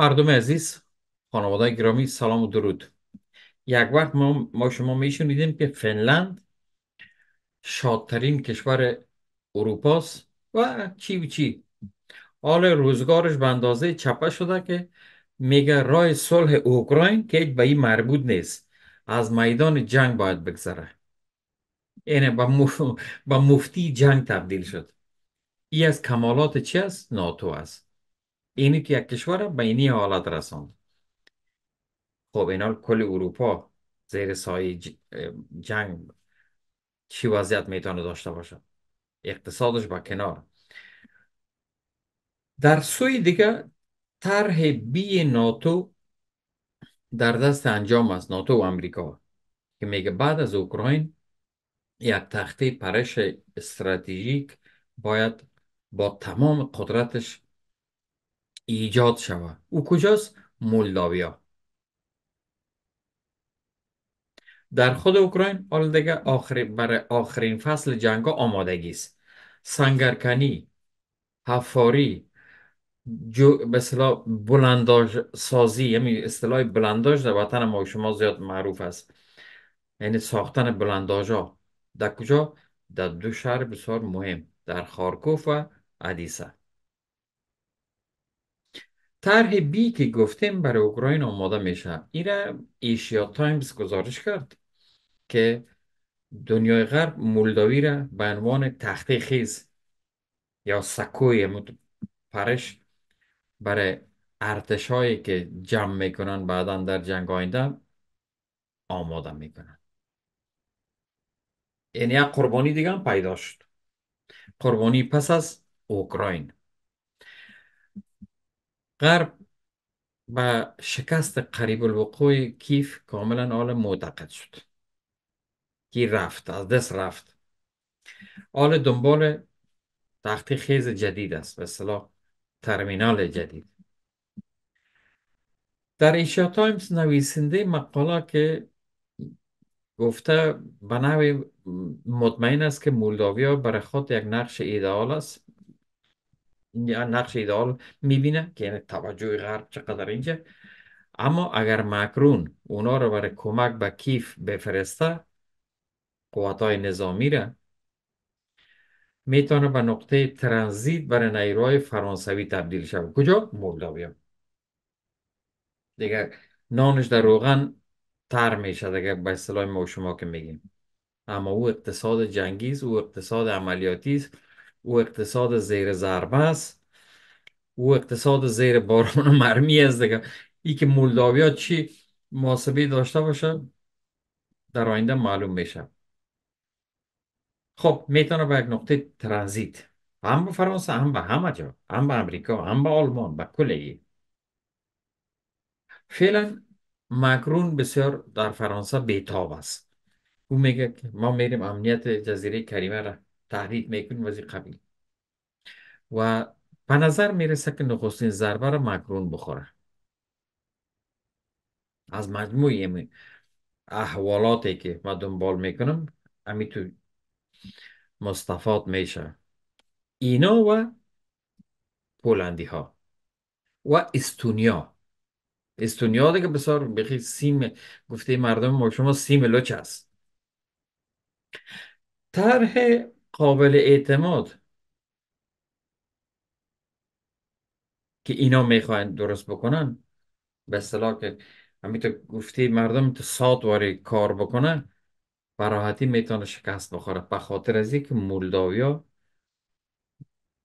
مردم عزیز خانواده گرامی سلام و درود یک وقت ما, ما شما میشنیدیم که فنلند شادترین کشور اروپاست و چی و چی حال روزگارش به اندازه چپه شده که میگه رای صلح اوکراین که به این مربوط نیست از میدان جنگ باید بگذره اینه یعنی به مفتی جنگ تبدیل شد ای از کمالات چی است ناتو است اینه که یک کشور اینی حالت رساند خب اینا کل اروپا زیر سایه جنگ چی وضعیت میتونه داشته باشه اقتصادش با کنار در سوی دیگه طرح بی ناتو در دست انجام است ناتو و امریکا که میگه بعد از اوکراین یک تخته پرش استراتژیک باید با تمام قدرتش ایجاد شود او کجاست مولداویا در خود اوکراین حال دیگه آخر برای آخرین فصل جنگ آمادگی است سنگرکنی حفاری جو به بلنداژ سازی یعنی اصطلاح بلنداش در وطن ما شما زیاد معروف است یعنی ساختن بلنداژا در کجا در دو شهر بسیار مهم در خارکوف و ادیسه طرح بی که گفتیم برای اوکراین آماده میشه را ایشیا تایمز گزارش کرد که دنیای غرب مولداوی را به عنوان تخته خیز یا سکوی پرش برای ارتش هایی که جمع میکنن بعدا در جنگ آینده آماده میکنن یعنی یک قربانی دیگه هم پیدا شد قربانی پس از اوکراین غرب با شکست قریب الوقوع کیف کاملا آل معتقد شد کی رفت از دست رفت حال دنبال تختی خیز جدید است به صلاح ترمینال جدید در ایشیا تایمز نویسنده مقاله که گفته به نوع مطمئن است که مولداویا برای خود یک نقش ایدئال است نقش ایدال میبینه که یعنی توجه غرب چقدر اینجا اما اگر مکرون اونا رو برای کمک به کیف بفرسته های نظامی را میتونه به نقطه ترانزیت برای نیروهای فرانسوی تبدیل شود کجا مولداویا دیگه نانش در روغن تر میشه دیگه به اصطلاح ما شما که میگیم اما او اقتصاد جنگیز او اقتصاد عملیاتی است او اقتصاد زیر ضربه است او اقتصاد زیر باران و مرمی است دیگه ای که مولداویا چی محاسبه داشته باشه در آینده معلوم میشه خب میتونه به یک نقطه ترانزیت هم به فرانسه هم به همه جا هم به امریکا هم به آلمان به کلیه فعلا مکرون بسیار در فرانسه بیتاب است او میگه که ما میریم امنیت جزیره کریمه را تحریک میکنیم وزی قبیل و به نظر میرسه که نخستین ضربه را مکرون بخوره از مجموعی یعنی احوالاتی که ما دنبال میکنم امی تو مصطفات میشه اینا و پولندی ها و استونیا استونیا دیگه بسار بخی سیم گفته مردم ما شما سیم لوچ هست طرح قابل اعتماد که اینا میخواین درست بکنن به اصطلاح که همینطور گفتی مردم تو واری کار بکنه براحتی میتونه شکست بخوره به خاطر از اینکه مولداویا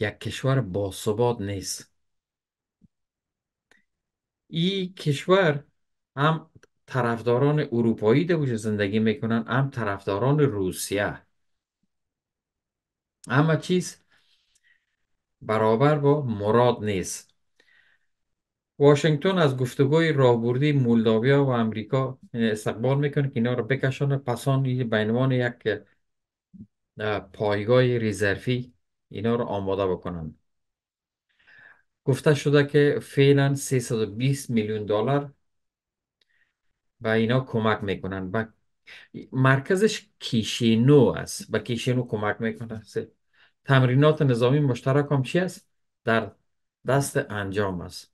یک کشور باثبات نیست این کشور هم طرفداران اروپایی در زندگی میکنن هم طرفداران روسیه اما چیز برابر با مراد نیست واشنگتن از گفتگوی راهبردی مولداویا و امریکا استقبال میکنه که اینا رو بکشانه پسان بینوان یک پایگاه ریزرفی اینا رو آماده بکنن گفته شده که فعلا 320 میلیون دلار به اینا کمک میکنن مرکزش کیشینو است به کیشینو کمک میکنه تمرینات نظامی مشترک هم چی است در دست انجام است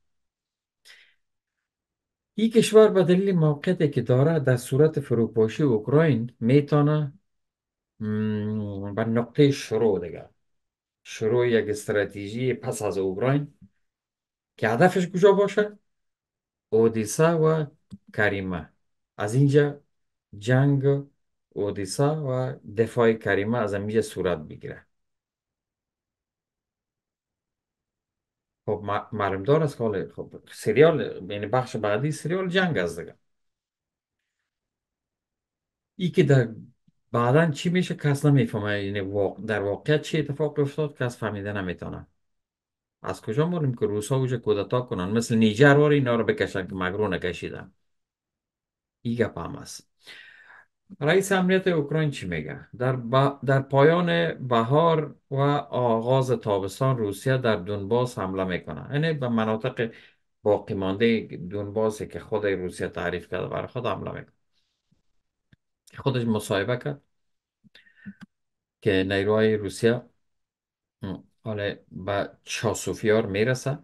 این کشور به دلیل موقعیتی که داره در صورت فروپاشی اوکراین میتونه به نقطه شروع دیگه شروع یک استراتژی پس از اوکراین که هدفش کجا باشه اودیسا و کریمه از اینجا جنگ اودیسا و دفاع کریمه از همیجه صورت بگیره خب معلوم دار است که خب سریال یعنی بخش بعدی سریال جنگ است دیگه ای که در بعدا چی میشه کس نمیفهمه یعنی در واقع چی اتفاق افتاد کس فهمیده نمیتونه از کجا معلوم که روسا اوجا کودتا کنن مثل نیجر واری اینا رو بکشن که مگرو نکشیدن ای گپ هم است رئیس امنیت اوکراین چی میگه؟ در, در پایان بهار و آغاز تابستان روسیه در دونباس حمله میکنه یعنی به مناطق باقی مانده دونباسی که خود روسیه تعریف کرده برای خود حمله میکنه خودش مصاحبه کرد که نیروهای روسیه حالا به چاسوفیار میرسه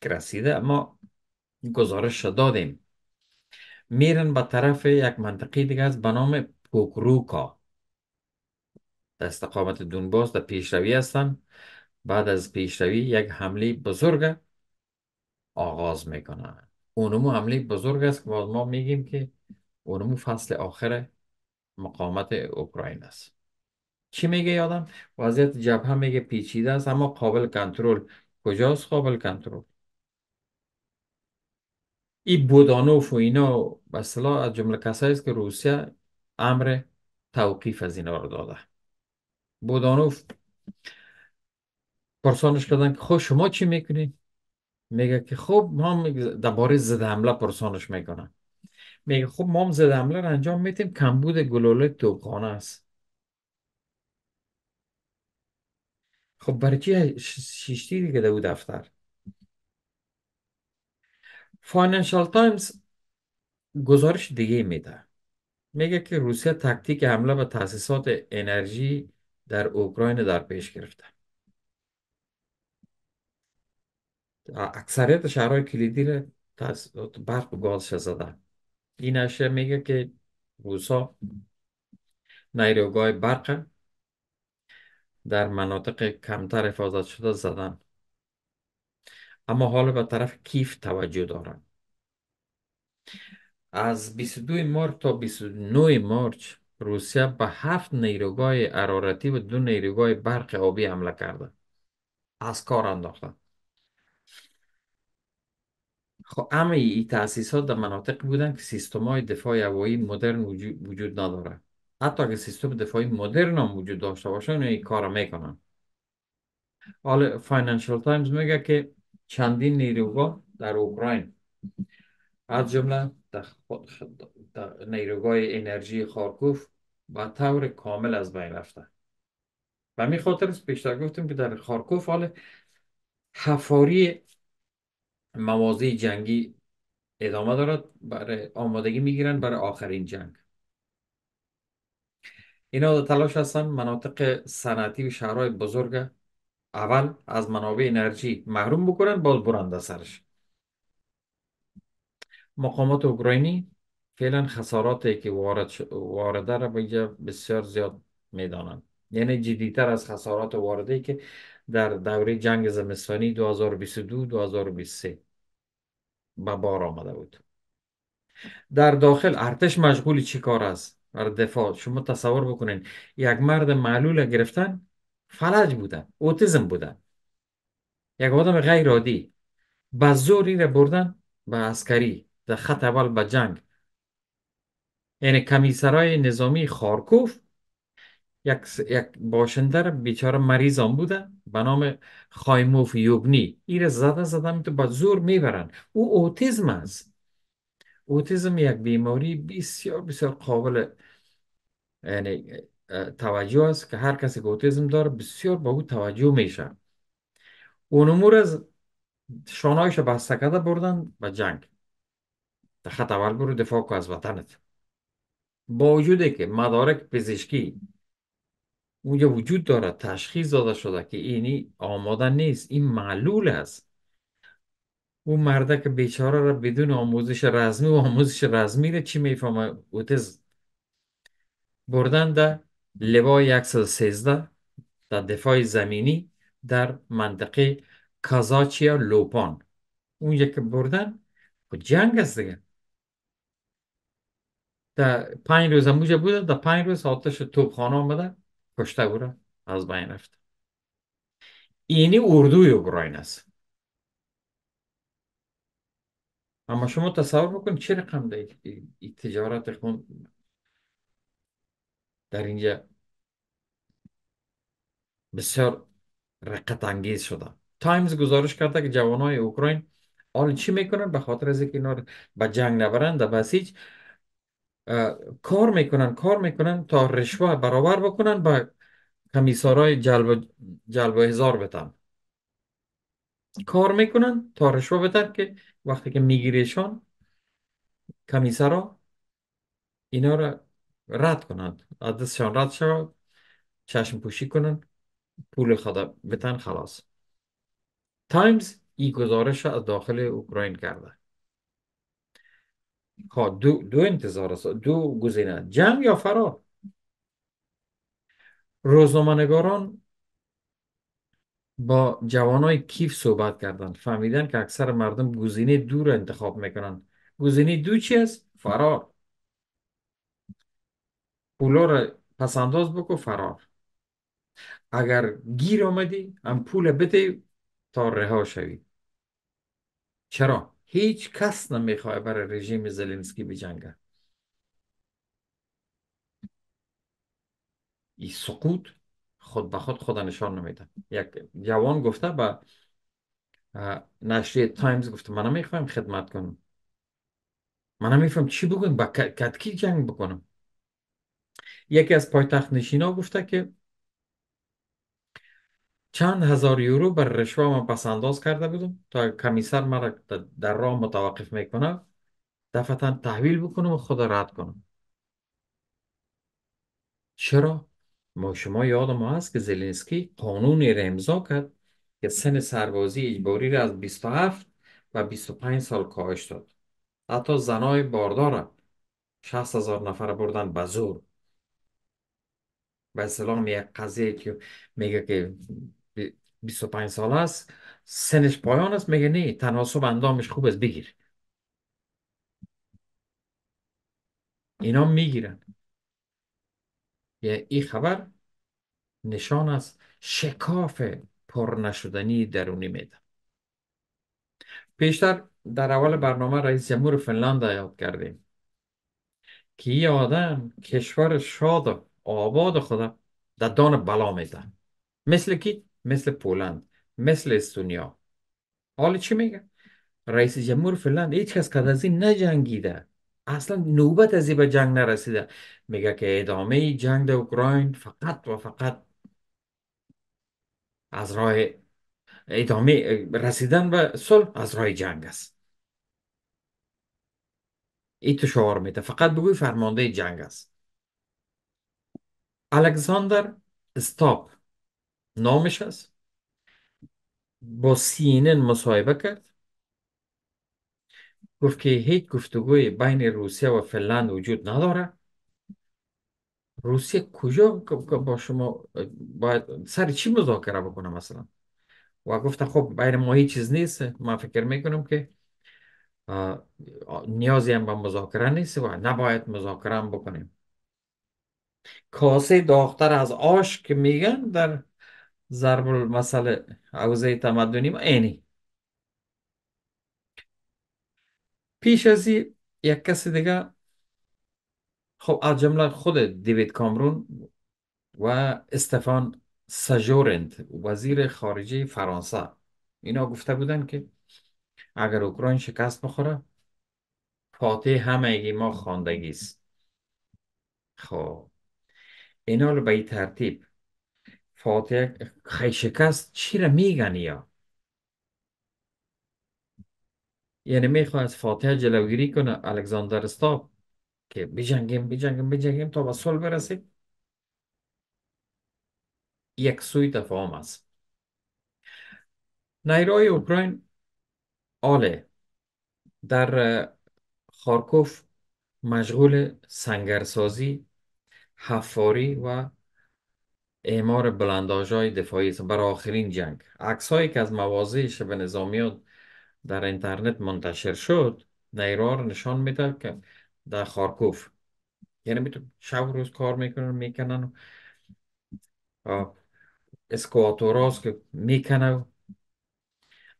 که رسیده اما گزارش دادیم میرن به طرف یک منطقه دیگه است به نام پوکروکا در استقامت دونباس در پیشروی هستن بعد از پیشروی یک حمله بزرگ آغاز میکنن اونمو حمله بزرگ است که باز ما میگیم که اونمو فصل آخر مقامت اوکراین است چی میگه یادم وضعیت جبهه میگه پیچیده است اما قابل کنترل کجاست قابل کنترل ای بودانوف و اینا به از جمله کسایی است که روسیه امر توقیف از اینا رو داده بودانوف پرسانش کردن که خب شما چی میکنید میگه که خب ما هم درباره ضد حمله پرسانش میکنن میگه خب ما هم ضد حمله رو انجام میتیم کمبود گلوله توپخانه است خب برای چی شیشتی دیگه در دفتر فاینانشال تایمز گزارش دیگه میده میگه که روسیه تکتیک حمله به تاسیسات انرژی در اوکراین در پیش گرفته اکثریت شهرهای کلیدی را برق و گاز زده این اشیا میگه که روسا نیروگاه برق در مناطق کمتر حفاظت شده زدن اما حالا به طرف کیف توجه دارم. از 22 مارچ تا 29 مارچ روسیه به هفت نیروگاه ارارتی و دو نیروگاه برق آبی حمله کرده از کار انداختن خب همه این تاسیسات در مناطق بودن که سیستم های دفاع هوایی مدرن وجود, نداره حتی اگر سیستم دفاعی مدرن هم وجود داشته باشه این کار میکنن حالا فاینانشال تایمز میگه که چندین نیروگاه در اوکراین از جمله نیروگاه انرژی خارکوف به طور کامل از بین رفته و می خاطر پیشتر گفتیم که در خارکوف حال حفاری موازی جنگی ادامه دارد برای آمادگی میگیرند برای آخرین جنگ اینا در تلاش هستن مناطق صنعتی و شهرهای بزرگ اول از منابع انرژی محروم بکنن باز برنده سرش مقامات اوکراینی فعلا خساراتی که وارد ش... وارده را اینجا بسیار زیاد میدانند یعنی جدیتر از خسارات وارده که در دوره جنگ زمستانی 2022-2023 به بار آمده بود در داخل ارتش مشغول چی کار است بر دفاع شما تصور بکنین یک مرد معلول گرفتن فلج بودن اوتیزم بودن یک آدم غیر عادی به زور را بردن به عسکری در خط اول به جنگ یعنی کمیسرای نظامی خارکوف یک, یک باشندر بیچاره مریضان بودن به نام خایموف یوبنی ایره زده زده تو به زور میبرن او اوتیزم است اوتیزم یک بیماری بسیار بسیار قابل یعنی توجه است که هر کسی که اوتیزم داره بسیار به او توجه میشه اون امور از شانایش بسته کده بردن به جنگ در خط اول برو دفاع از وطنت با وجود که مدارک پزشکی اونجا وجود داره تشخیص داده شده که اینی آماده نیست این معلول است او مرده که بیچاره را بدون آموزش رزمی و آموزش رزمی را چی میفهمه اوتیزم بردن در لوای 113 در دفاع زمینی در منطقه کازاچیا لوپان اون که بردن و خب جنگ است دیگه در پنج روز موجه بوده، در پنج روز آتش توبخانه آمده کشته بوده از بین رفت اینی اردوی اوکراین است اما شما تصور بکن چه رقم در تجارت خون در اینجا بسیار رقت انگیز شده تایمز گزارش کرده که های اوکراین آل چی میکنن به خاطر از اینکه اینا به جنگ نبرند و بسیج کار میکنن کار میکنن تا رشوه برابر بکنن به کمیسارای جلب جلب هزار بتن کار میکنن تا رشوه بتن که وقتی که میگیریشان کمیسارا اینا را رد کنند از دستشان رد شد چشم پوشی کنند پول خدا بتن خلاص تایمز ای گزارش از داخل اوکراین کرده خب، دو, دو انتظار است دو گزینه جنگ یا فرار روزنامه‌نگاران با جوانای کیف صحبت کردند فهمیدن که اکثر مردم گزینه دو را انتخاب میکنند گزینه دو چی است فرار پولا رو پسنداز بکو فرار اگر گیر آمدی هم پول بده تا رها شوی چرا؟ هیچ کس نمیخواه برای رژیم زلینسکی بجنگه این سقوط خود به خود خود نشان نمیده یک جوان گفته به نشریه تایمز گفته من نمیخوایم خدمت کنم من نمیفهم چی بگویم با کتکی جنگ بکنم یکی از پایتخت نشینا گفته که چند هزار یورو بر رشوه من پس انداز کرده بودم تا کمیسر مرا در راه متوقف میکنه دفتا تحویل بکنم و خود رد کنم چرا؟ ما شما ما هست که زلینسکی قانونی را امضا کرد که سن سربازی اجباری را از 27 و 25 سال کاهش داد حتی زنای باردار 60 هزار نفر بردن به زور به یک قضیه که میگه که 25 سال است سنش پایان است میگه نه تناسب اندامش خوب است بگیر اینا میگیرن یعنی این خبر نشان است شکاف پر نشدنی درونی میده پیشتر در اول برنامه رئیس جمهور فنلاند یاد کردیم که این آدم کشور شاد آباد خدا در دان بلا میزن مثل کی؟ مثل پولند مثل استونیا حالا چی میگه؟ رئیس جمهور فلان هیچ کس که از این نجنگیده اصلا نوبت از به جنگ نرسیده میگه که ادامه جنگ در اوکراین فقط و فقط از راه ادامه رسیدن به صلح از راه جنگ است ای تو شعار میده فقط بگوی فرمانده جنگ است الکساندر استاپ نامش است با سینن مصاحبه کرد گفت که هیچ گفتگوی بین روسیه و فنلند وجود نداره روسیه کجا با شما باید سر چی مذاکره بکنه مثلا و گفته خب بین ما هیچ چیز نیست من فکر میکنم که نیازی هم به مذاکره نیست و نباید مذاکره بکنیم کاسه داختر از آش که میگن در ضرب المثل حوزه تمدنی ما اینی پیش از یک کسی دیگه خب از جمله خود دیوید کامرون و استفان سجورند وزیر خارجه فرانسه اینا گفته بودن که اگر اوکراین شکست بخوره فاتح همه ما خواندگی است خب اینا رو به این ترتیب فاتحه خیشکست چی را میگن یا یعنی میخواه از فاتحه جلوگیری کنه الکساندر استاب که بجنگیم بجنگیم بجنگیم تا به سل برسیم یک سوی تفاهم است نیروهای اوکراین آله در خارکوف مشغول سنگرسازی حفاری و اعمار بلنداج های دفاعی است برای آخرین جنگ عکس هایی که از مواضع شبه نظامیات در اینترنت منتشر شد نیروها نشان میده که در خارکوف یعنی میتون شب روز کار میکنن میکنن اسکواتوراست که میکنه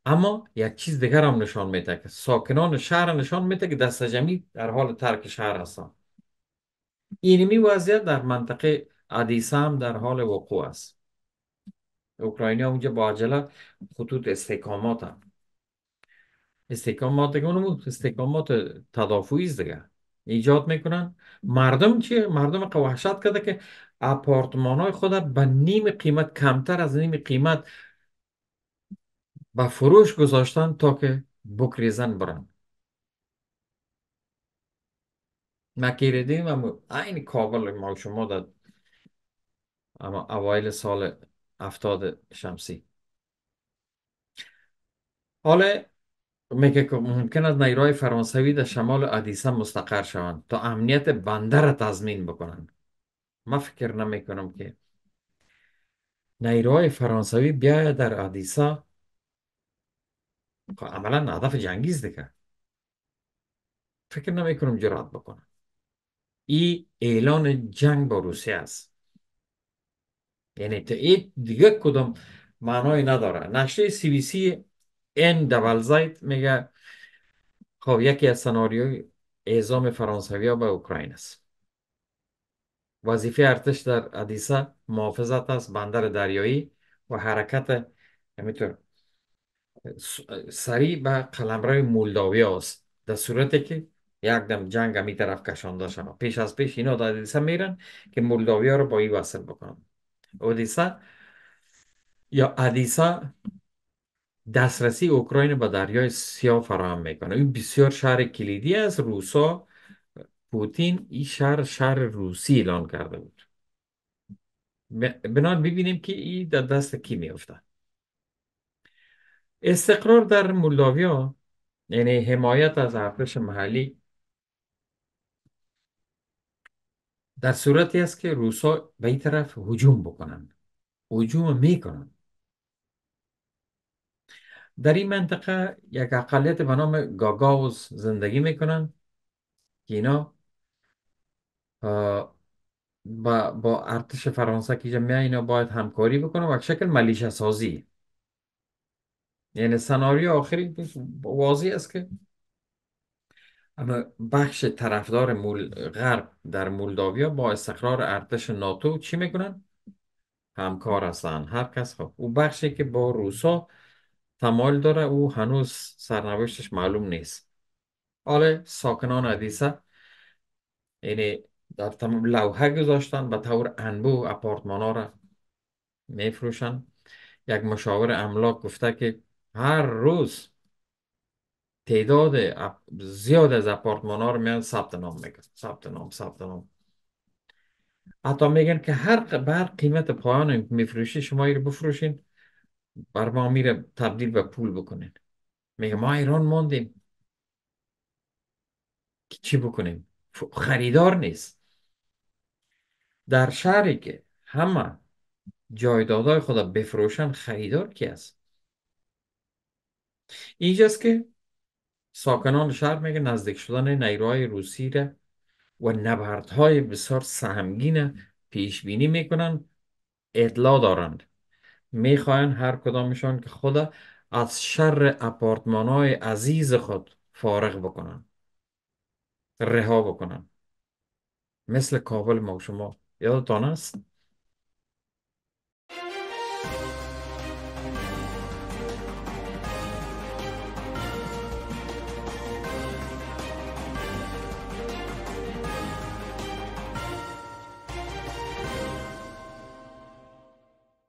اما یک چیز دیگر هم نشان میده که ساکنان شهر نشان میده که دست جمعی در حال ترک شهر هستن اینمی وضعیت در منطقه عدیسه هم در حال وقوع است اوکراینی اونجا با عجله خطوط استحکامات هم استحکامات استحکامات تدافعی است دیگه ایجاد میکنن مردم چیه مردم وحشت کرده که اپارتمان های خود به نیم قیمت کمتر از نیم قیمت به فروش گذاشتن تا که بکریزن برن ما و این کابل ما شما داد اما اوایل سال افتاد شمسی حالا میگه که ممکن است نیروهای فرانسوی در شمال ادیسه مستقر شوند تا امنیت بندر را تضمین بکنند ما فکر نمی که نیروهای فرانسوی بیاید در ادیسه عملا هدف جنگیز است دیگه فکر نمی کنم جرات بکنم ای اعلان جنگ با روسیه است یعنی ای دیگه کدام معنای نداره نشته سی بی سی این دول میگه خب یکی از سناریوی اعزام فرانسوی ها به اوکراین است وظیفه ارتش در ادیسا محافظت است بندر دریایی و حرکت همینطور سریع به قلمرو مولداوی است در صورتی که یکدم جنگ همی طرف کشانده شد پیش از پیش اینا در ادیسه میرن که ها رو با این وصل بکنن ادیسه یا ادیسه دسترسی اوکراین به دریای سیاه فراهم میکنه این بسیار شهر کلیدی است روسا پوتین این شهر شهر روسی اعلان کرده بود بنابراین ببینیم که این در دست کی میفته استقرار در مولداویا یعنی حمایت از ارتش محلی در صورتی است که روسا به این طرف حجوم بکنن هجوم میکنن در این منطقه یک اقلیت به نام گاگاوز زندگی میکنن که اینا با, با ارتش فرانسه که جمعه اینا باید همکاری بکنن و شکل ملیشه سازی یعنی سناریو آخری واضح است که اما بخش طرفدار مول غرب در مولداویا با استقرار ارتش ناتو چی میکنن؟ همکار هستن هر کس خب او بخشی که با روسا تمایل داره او هنوز سرنوشتش معلوم نیست حالا ساکنان عدیسه یعنی در تمام لوحه گذاشتن به طور انبو اپارتمان ها را میفروشن یک مشاور املاک گفته که هر روز تعداد زیاد از اپارتمان ها رو میان ثبت نام میگن ثبت نام ثبت نام حتی میگن که هر بر قیمت پایان میفروشی شما رو بفروشین بر ما میره تبدیل به پول بکنین میگه ما ایران ماندیم چی بکنیم خریدار نیست در شهری که همه جایدادهای خدا بفروشن خریدار کی است اینجاست که ساکنان شهر میگه نزدیک شدن نیروهای روسی را و نبردهای بسیار سهمگین پیش بینی میکنن اطلاع دارند میخواین هر کدامشان که خود از شر اپارتمان های عزیز خود فارغ بکنن رها بکنن مثل کابل ما شما یادتان است